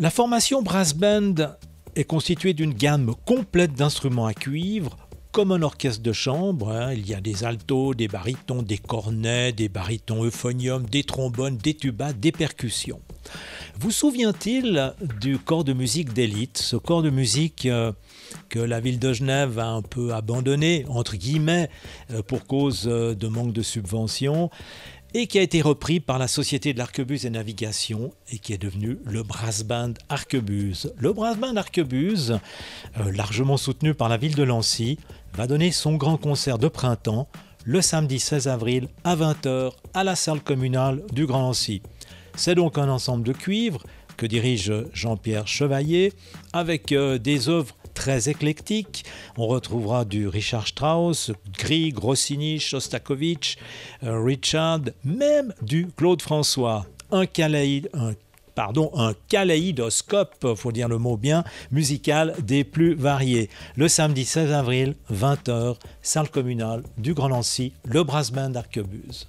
La formation brass band est constituée d'une gamme complète d'instruments à cuivre, comme un orchestre de chambre. Hein. Il y a des altos, des barytons, des cornets, des barytons euphonium, des trombones, des tubas, des percussions. Vous souvient-il du corps de musique d'élite, ce corps de musique euh, que la ville de Genève a un peu abandonné, entre guillemets, euh, pour cause euh, de manque de subventions et qui a été repris par la Société de l'Arquebuse et Navigation et qui est devenu le brassband Band Arquebuse. Le brassband Arquebuse, euh, largement soutenu par la ville de Lancy, va donner son grand concert de printemps le samedi 16 avril à 20h à la salle communale du Grand Lancy. C'est donc un ensemble de cuivre que dirige Jean-Pierre Chevalier avec euh, des œuvres très éclectique. On retrouvera du Richard Strauss, Grieg, Rossini, Shostakovich, euh, Richard, même du Claude François. Un, kaleidoscope, il pardon, un kaléidoscope, faut dire le mot bien, musical des plus variés. Le samedi 16 avril, 20h, salle communale du Grand Nancy, le Brasman d'Arquebuse.